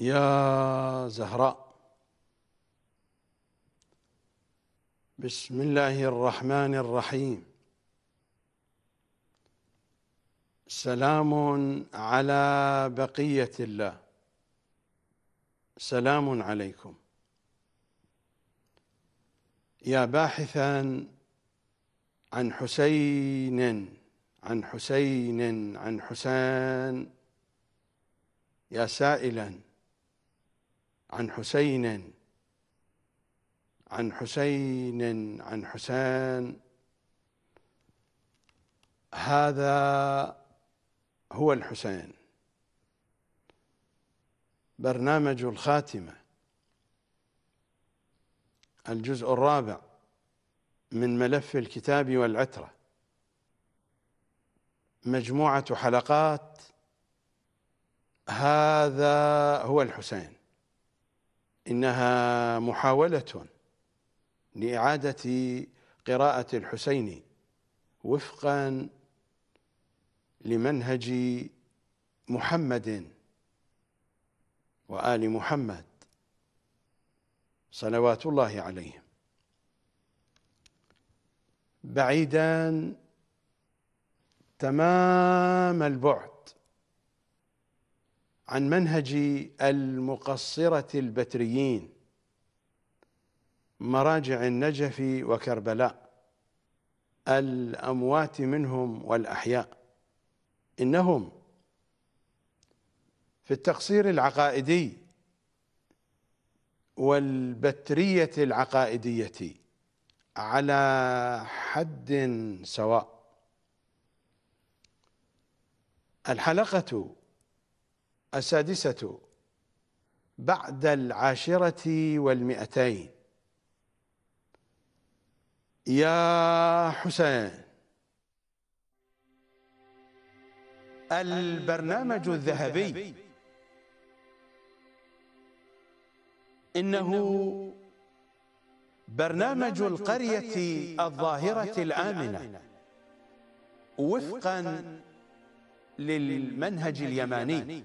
يا زهراء بسم الله الرحمن الرحيم سلام على بقيه الله سلام عليكم يا باحثا عن حسين عن حسين عن حسين يا سائلا عن حسين عن حسين عن حسين هذا هو الحسين برنامج الخاتمه الجزء الرابع من ملف الكتاب والعتره مجموعه حلقات هذا هو الحسين إنها محاولة لإعادة قراءة الحسين وفقا لمنهج محمد وآل محمد صلوات الله عليهم بعيدا تمام البعد عن منهج المقصرة البتريين مراجع النجف وكربلاء الأموات منهم والأحياء إنهم في التقصير العقائدي والبترية العقائدية على حد سواء الحلقة السادسة بعد العاشرة والمئتين يا حسين البرنامج الذهبي إنه برنامج القرية الظاهرة الآمنة وفقا للمنهج اليماني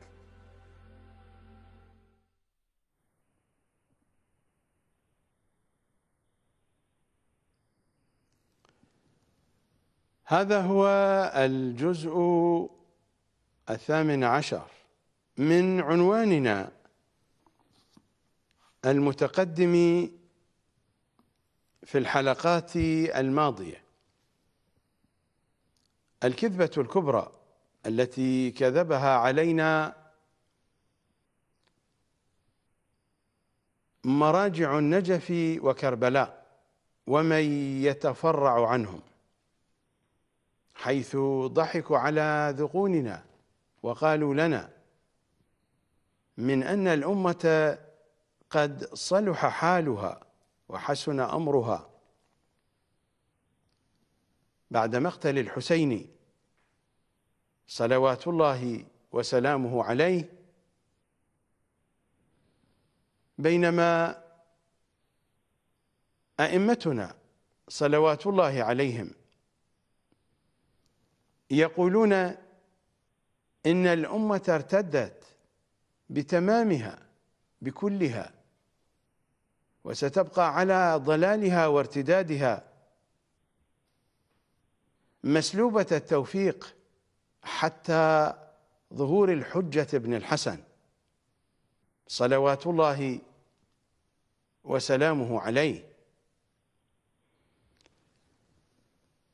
هذا هو الجزء الثامن عشر من عنواننا المتقدم في الحلقات الماضيه الكذبه الكبرى التي كذبها علينا مراجع النجف وكربلاء ومن يتفرع عنهم حيث ضحكوا على ذقوننا وقالوا لنا من أن الأمة قد صلح حالها وحسن أمرها بعد مقتل الحسين صلوات الله وسلامه عليه بينما أئمتنا صلوات الله عليهم يقولون إن الأمة ارتدت بتمامها بكلها وستبقى على ضلالها وارتدادها مسلوبة التوفيق حتى ظهور الحجة ابن الحسن صلوات الله وسلامه عليه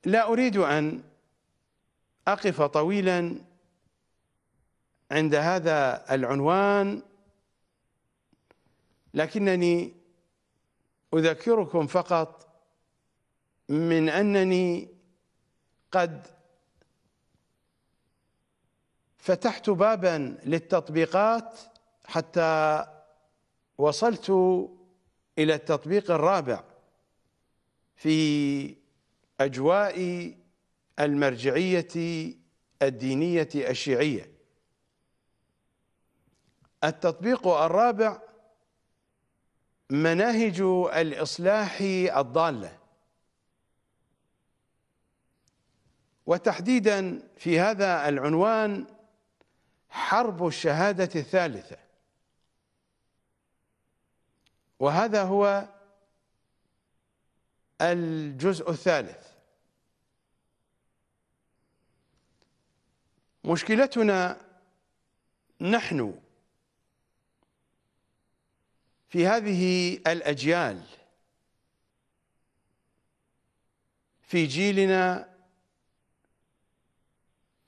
لا أريد أن أقف طويلا عند هذا العنوان لكنني أذكركم فقط من أنني قد فتحت بابا للتطبيقات حتى وصلت إلى التطبيق الرابع في أجواء المرجعية الدينية الشيعية التطبيق الرابع مناهج الإصلاح الضالة وتحديدا في هذا العنوان حرب الشهادة الثالثة وهذا هو الجزء الثالث مشكلتنا نحن في هذه الأجيال في جيلنا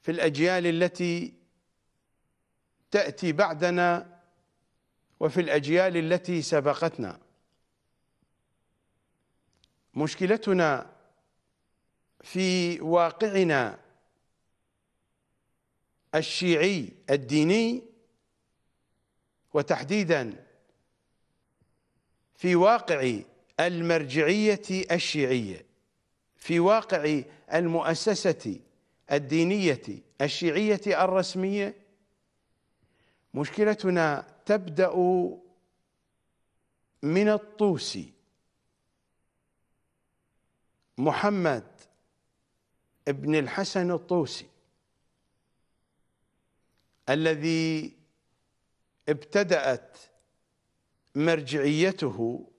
في الأجيال التي تأتي بعدنا وفي الأجيال التي سبقتنا مشكلتنا في واقعنا الشيعي الديني وتحديدا في واقع المرجعية الشيعية في واقع المؤسسة الدينية الشيعية الرسمية مشكلتنا تبدأ من الطوسي محمد بن الحسن الطوسي الذي ابتدأت مرجعيته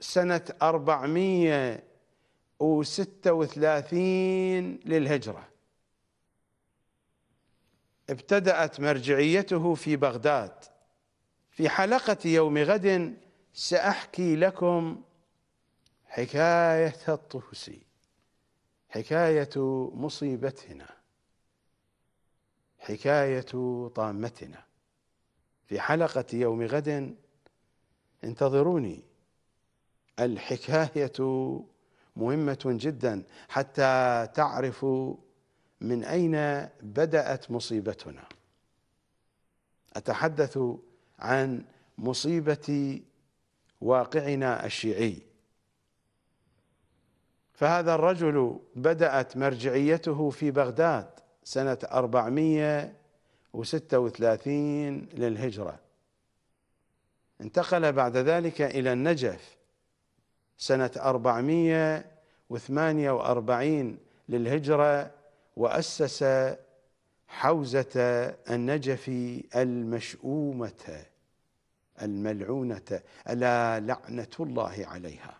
سنة 436 للهجرة ابتدأت مرجعيته في بغداد في حلقة يوم غد سأحكي لكم حكاية الطوسي حكاية مصيبتنا حكاية طامتنا في حلقة يوم غد انتظروني الحكاية مهمة جدا حتى تعرفوا من أين بدأت مصيبتنا أتحدث عن مصيبة واقعنا الشيعي فهذا الرجل بدأت مرجعيته في بغداد سنة 436 للهجرة انتقل بعد ذلك إلى النجف سنة 448 للهجرة وأسس حوزة النجف المشؤومة الملعونة ألا لعنة الله عليها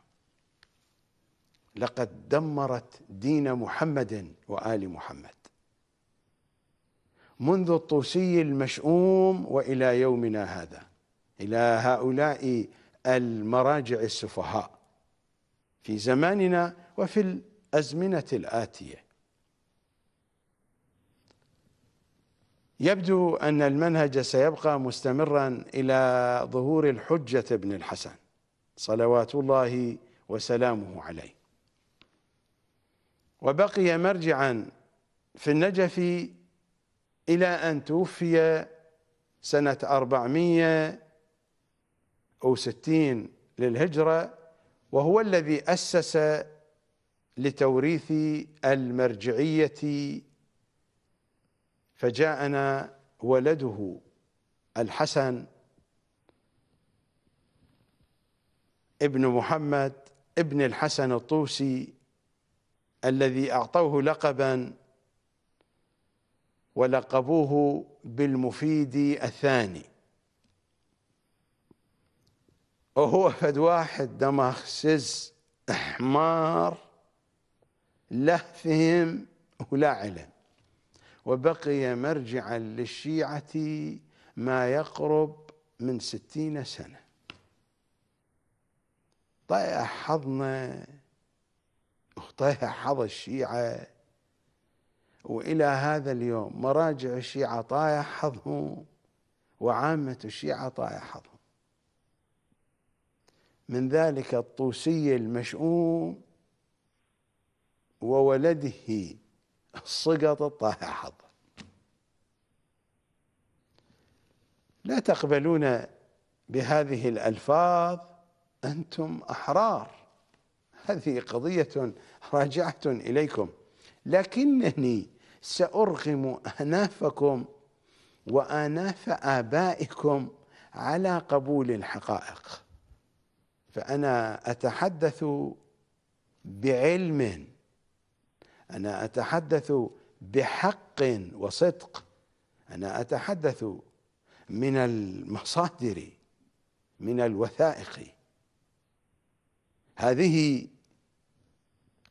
لقد دمرت دين محمد وآل محمد منذ الطوسي المشؤوم والى يومنا هذا الى هؤلاء المراجع السفهاء في زماننا وفي الازمنه الاتيه يبدو ان المنهج سيبقى مستمرا الى ظهور الحجه بن الحسن صلوات الله وسلامه عليه وبقي مرجعا في النجف إلى أن توفي سنة 460 للهجرة وهو الذي أسس لتوريث المرجعية فجاءنا ولده الحسن ابن محمد ابن الحسن الطوسي الذي أعطوه لقبا ولقبوه بالمفيد الثاني وهو فد واحد دمخسس حمار له فهم ولا علم وبقي مرجعا للشيعة ما يقرب من ستين سنة طيح حظنا وطيح حظ الشيعة والى هذا اليوم مراجع الشيعه طايح حظهم وعامه الشيعه طايح حظهم من ذلك الطوسي المشؤوم وولده الصقط الطايح حظه لا تقبلون بهذه الالفاظ انتم احرار هذه قضيه راجعه اليكم لكنني سأرغم أنافكم وآناف آبائكم على قبول الحقائق فأنا أتحدث بعلم أنا أتحدث بحق وصدق أنا أتحدث من المصادر من الوثائق هذه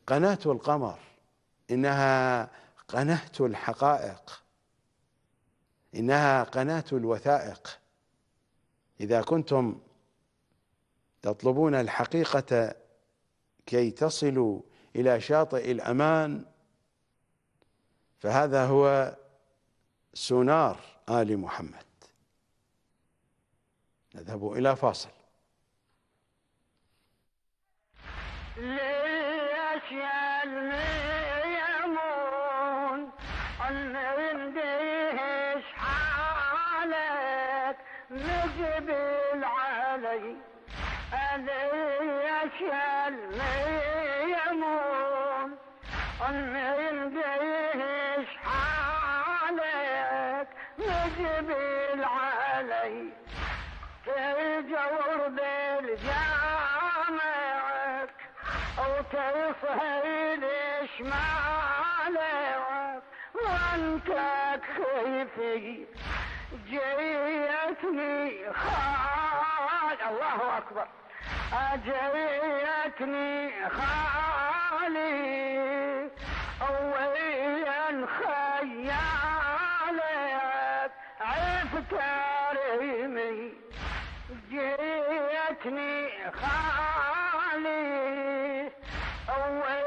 قناة القمر إنها قناة الحقائق إنها قناة الوثائق إذا كنتم تطلبون الحقيقة كي تصلوا إلى شاطئ الأمان فهذا هو سونار آل محمد نذهب إلى فاصل ليش يا من بيهش حالك مقبل علي أنا شل يمون من بيهش حالك مقبل علي تجور بالجامعك وتفهيل شمالك كانت سيفي جيتني خال الله أكبر أجيتني خالي وين خيالك عفت ريمي جيتني خالي وين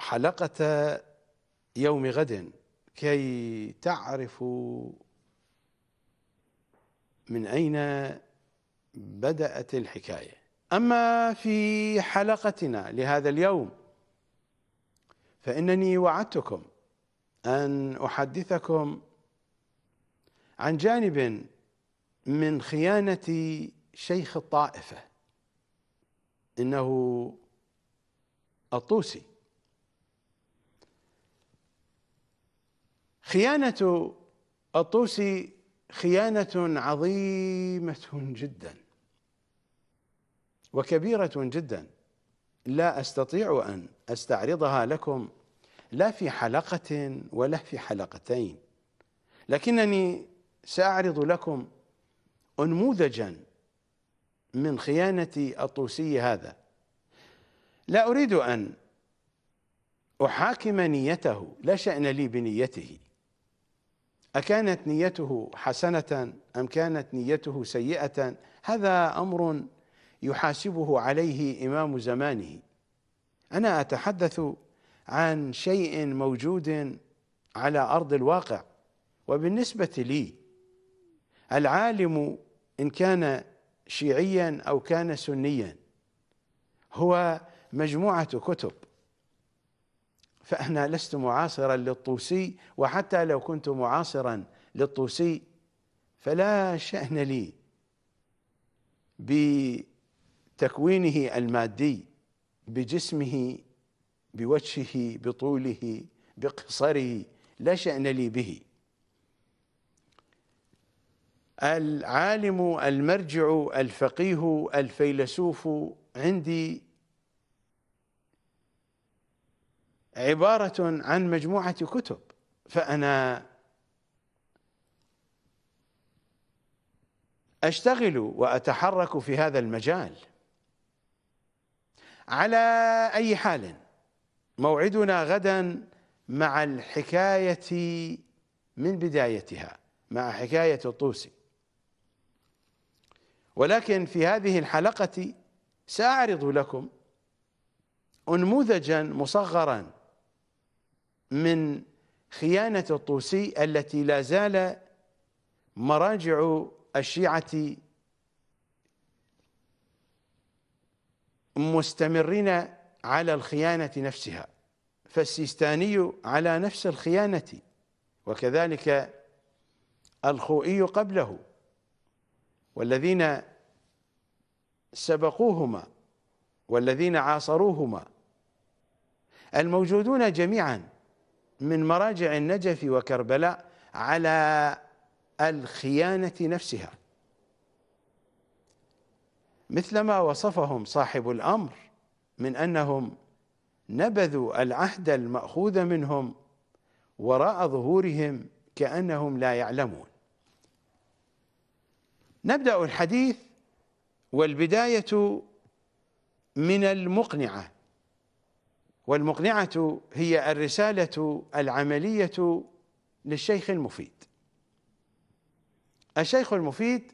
حلقة يوم غد كي تعرفوا من أين بدأت الحكاية أما في حلقتنا لهذا اليوم فإنني وعدتكم أن أحدثكم عن جانب من خيانة شيخ الطائفة إنه الطوسي خيانة الطوسي خيانة عظيمة جدا وكبيرة جدا لا أستطيع أن أستعرضها لكم لا في حلقة ولا في حلقتين لكنني سأعرض لكم أنموذجا من خيانة الطوسي هذا لا أريد أن أحاكم نيته لا شأن لي بنيته أكانت نيته حسنة أم كانت نيته سيئة هذا أمر يحاسبه عليه إمام زمانه أنا أتحدث عن شيء موجود على أرض الواقع وبالنسبة لي العالم إن كان شيعيا أو كان سنيا هو مجموعة كتب فأنا لست معاصرا للطوسي وحتى لو كنت معاصرا للطوسي فلا شأن لي بتكوينه المادي بجسمه بوجهه بطوله بقصره لا شأن لي به العالم المرجع الفقيه الفيلسوف عندي عبارة عن مجموعة كتب فأنا أشتغل وأتحرك في هذا المجال على أي حال موعدنا غدا مع الحكاية من بدايتها مع حكاية الطوسي ولكن في هذه الحلقة سأعرض لكم أنموذجا مصغرا من خيانة الطوسي التي لا زال مراجع الشيعة مستمرين على الخيانة نفسها فالسيستاني على نفس الخيانة وكذلك الخوئي قبله والذين سبقوهما والذين عاصروهما الموجودون جميعا من مراجع النجف وكربلاء على الخيانة نفسها مثلما وصفهم صاحب الأمر من أنهم نبذوا العهد المأخوذ منهم وراء ظهورهم كأنهم لا يعلمون نبدأ الحديث والبداية من المقنعة والمقنعة هي الرسالة العملية للشيخ المفيد الشيخ المفيد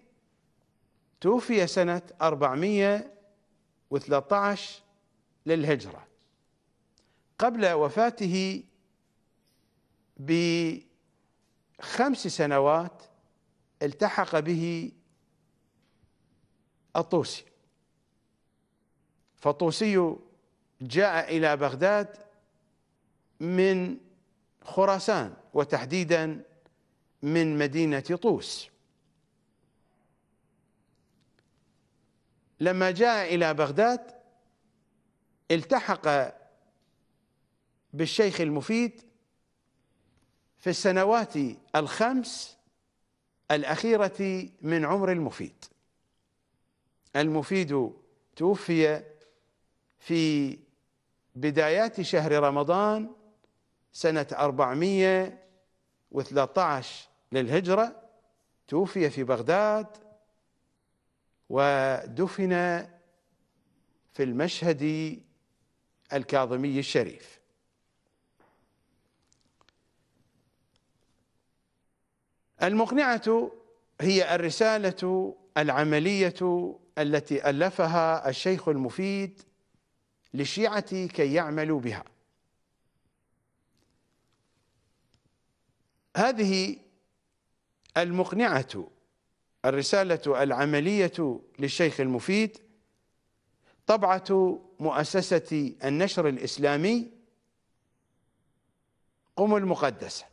توفي سنة 413 للهجرة قبل وفاته بخمس سنوات التحق به الطوسي فالطوسي جاء إلى بغداد من خراسان وتحديدا من مدينة طوس لما جاء إلى بغداد التحق بالشيخ المفيد في السنوات الخمس الأخيرة من عمر المفيد المفيد توفي في بدايات شهر رمضان سنة 413 للهجرة توفي في بغداد ودفن في المشهد الكاظمي الشريف المقنعة هي الرسالة العملية التي ألفها الشيخ المفيد للشيعة كي يعملوا بها هذه المقنعة الرسالة العملية للشيخ المفيد طبعة مؤسسة النشر الإسلامي قم المقدسة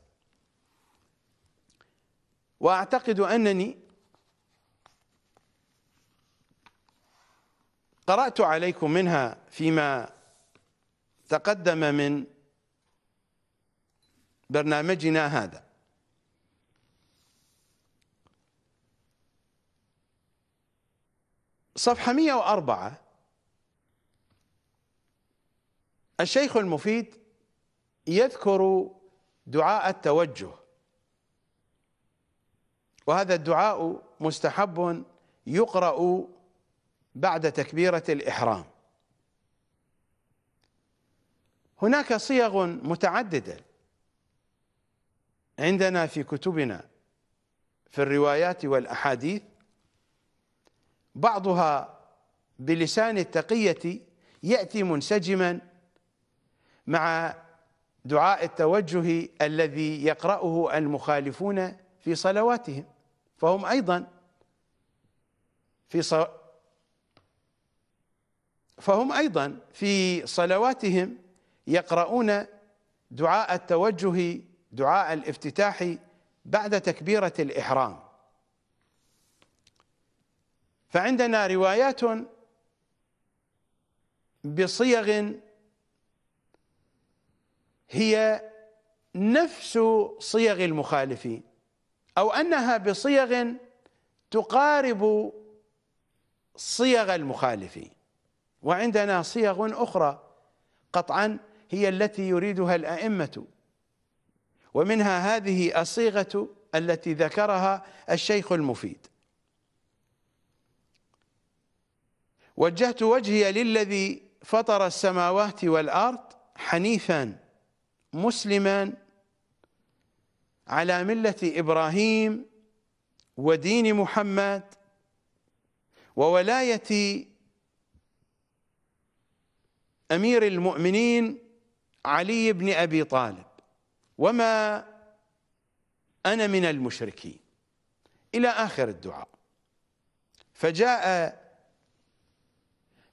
وأعتقد أنني قرأت عليكم منها فيما تقدم من برنامجنا هذا صفحة 104 الشيخ المفيد يذكر دعاء التوجه وهذا الدعاء مستحب يقرأ بعد تكبيرة الإحرام هناك صيغ متعددة عندنا في كتبنا في الروايات والأحاديث بعضها بلسان التقية يأتي منسجما مع دعاء التوجه الذي يقرأه المخالفون في صلواتهم فهم أيضا في فهم ايضا في صلواتهم يقرؤون دعاء التوجه دعاء الافتتاح بعد تكبيره الاحرام فعندنا روايات بصيغ هي نفس صيغ المخالفين او انها بصيغ تقارب صيغ المخالفين وعندنا صيغ أخرى قطعا هي التي يريدها الأئمة ومنها هذه الصيغة التي ذكرها الشيخ المفيد وجهت وجهي للذي فطر السماوات والأرض حنيفا مسلما على ملة إبراهيم ودين محمد وولايتي امير المؤمنين علي بن ابي طالب وما انا من المشركين الى اخر الدعاء فجاء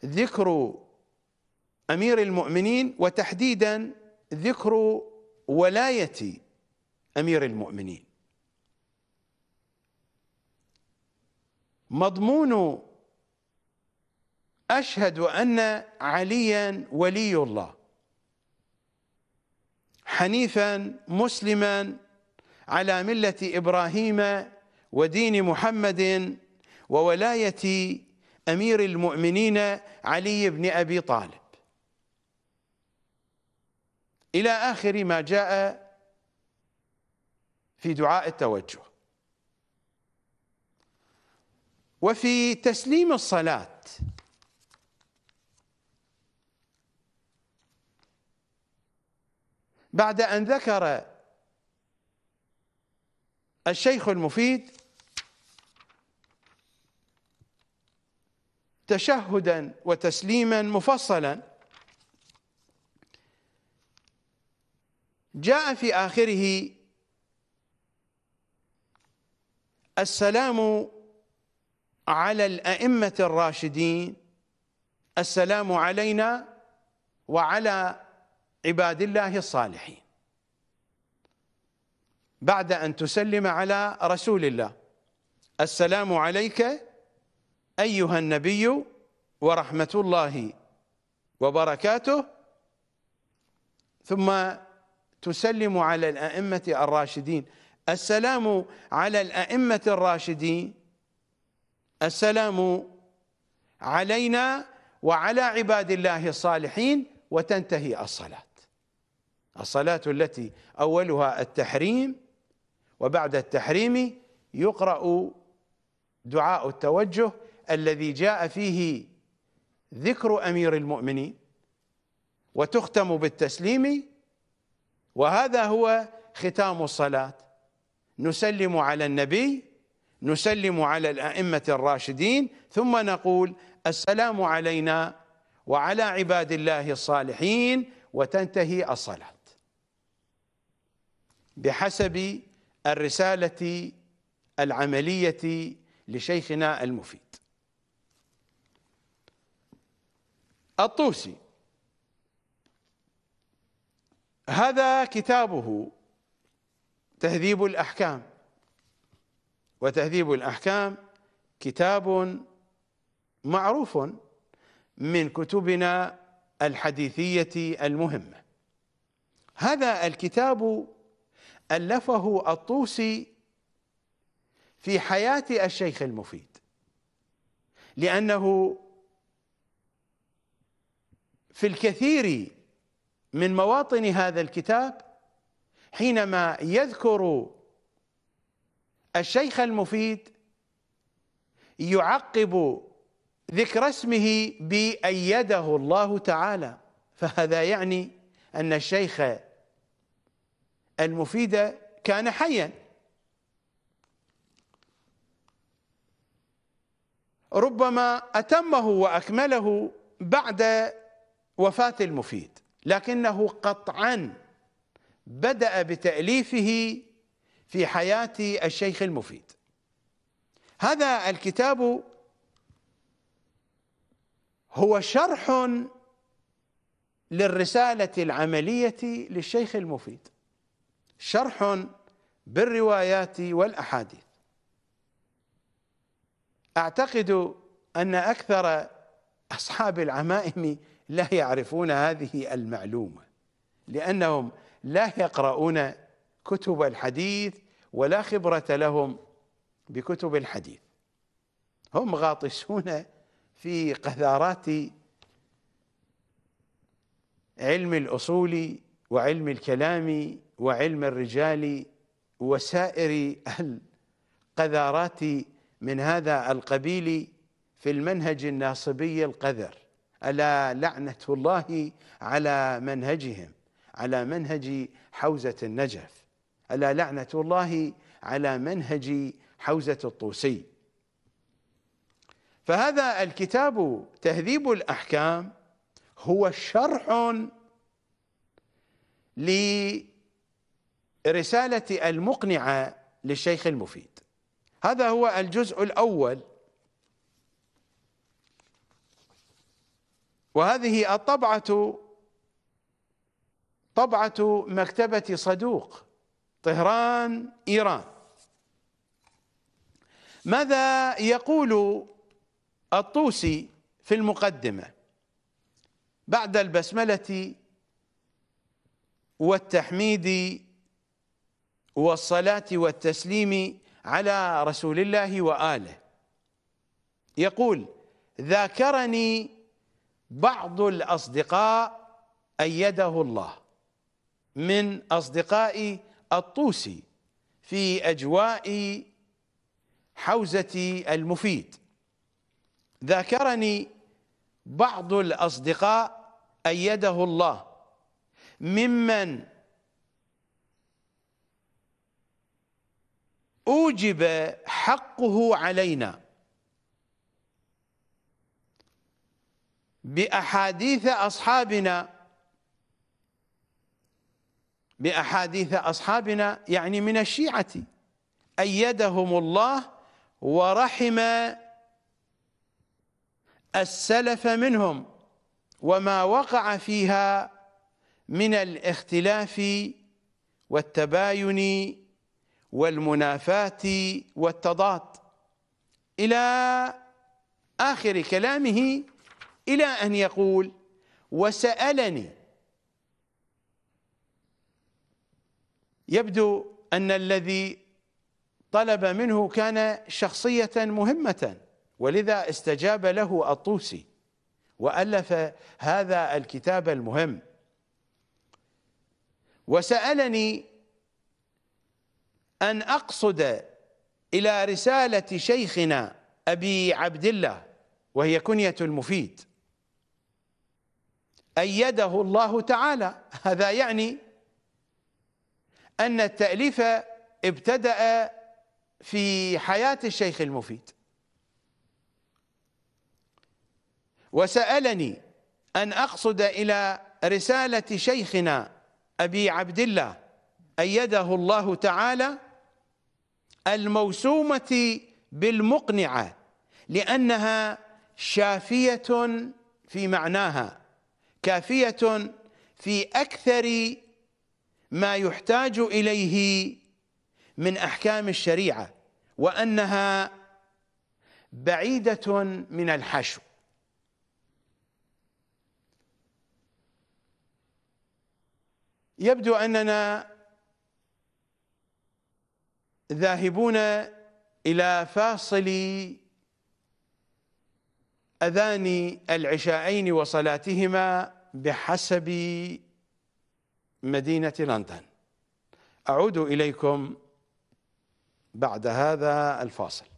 ذكر امير المؤمنين وتحديدا ذكر ولايه امير المؤمنين مضمون أشهد أن عليا ولي الله حنيفا مسلما على ملة إبراهيم ودين محمد وولاية أمير المؤمنين علي بن أبي طالب إلى آخر ما جاء في دعاء التوجه وفي تسليم الصلاة بعد أن ذكر الشيخ المفيد تشهدا وتسليما مفصلا جاء في آخره السلام على الأئمة الراشدين السلام علينا وعلى عباد الله الصالحين بعد أن تسلم على رسول الله السلام عليك أيها النبي ورحمة الله وبركاته ثم تسلم على الأئمة الراشدين السلام على الأئمة الراشدين السلام علينا وعلى عباد الله الصالحين وتنتهي الصلاه الصلاة التي أولها التحريم وبعد التحريم يقرأ دعاء التوجه الذي جاء فيه ذكر أمير المؤمنين وتختم بالتسليم وهذا هو ختام الصلاة نسلم على النبي نسلم على الأئمة الراشدين ثم نقول السلام علينا وعلى عباد الله الصالحين وتنتهي الصلاه بحسب الرسالة العملية لشيخنا المفيد الطوسي هذا كتابه تهذيب الأحكام وتهذيب الأحكام كتاب معروف من كتبنا الحديثية المهمة هذا الكتاب ألفه الطوسي في حياة الشيخ المفيد لأنه في الكثير من مواطن هذا الكتاب حينما يذكر الشيخ المفيد يعقب ذكر اسمه بأيده الله تعالى فهذا يعني أن الشيخ المفيد كان حيا ربما أتمه وأكمله بعد وفاة المفيد لكنه قطعا بدأ بتأليفه في حياة الشيخ المفيد هذا الكتاب هو شرح للرسالة العملية للشيخ المفيد شرح بالروايات والاحاديث اعتقد ان اكثر اصحاب العمائم لا يعرفون هذه المعلومه لانهم لا يقرؤون كتب الحديث ولا خبره لهم بكتب الحديث هم غاطسون في قذارات علم الاصول وعلم الكلام وعلم الرجال وسائر القذارات من هذا القبيل في المنهج الناصبي القذر ألا لعنة الله على منهجهم على منهج حوزة النجف ألا لعنة الله على منهج حوزة الطوسي فهذا الكتاب تهذيب الأحكام هو شرح لي رسالتي المقنعة للشيخ المفيد هذا هو الجزء الأول وهذه الطبعة طبعة مكتبة صدوق طهران إيران ماذا يقول الطوسي في المقدمة بعد البسملة والتحميد والصلاة والتسليم على رسول الله وآله يقول ذاكرني بعض الأصدقاء أيده الله من أصدقاء الطوسي في أجواء حوزة المفيد ذاكرني بعض الأصدقاء أيده الله ممن أوجب حقه علينا بأحاديث أصحابنا بأحاديث أصحابنا يعني من الشيعة أيدهم الله ورحم السلف منهم وما وقع فيها من الاختلاف والتباين والمنافاة والتضاد إلى آخر كلامه إلى أن يقول وسألني يبدو أن الذي طلب منه كان شخصية مهمة ولذا استجاب له الطوسي وألف هذا الكتاب المهم وسألني أن أقصد إلى رسالة شيخنا أبي عبد الله وهي كنية المفيد أيده الله تعالى هذا يعني أن التأليف ابتدأ في حياة الشيخ المفيد وسألني أن أقصد إلى رسالة شيخنا أبي عبد الله أيده الله تعالى الموسومه بالمقنعه لانها شافيه في معناها كافيه في اكثر ما يحتاج اليه من احكام الشريعه وانها بعيده من الحشو يبدو اننا ذاهبون إلى فاصل أذان العشاءين وصلاتهما بحسب مدينة لندن أعود إليكم بعد هذا الفاصل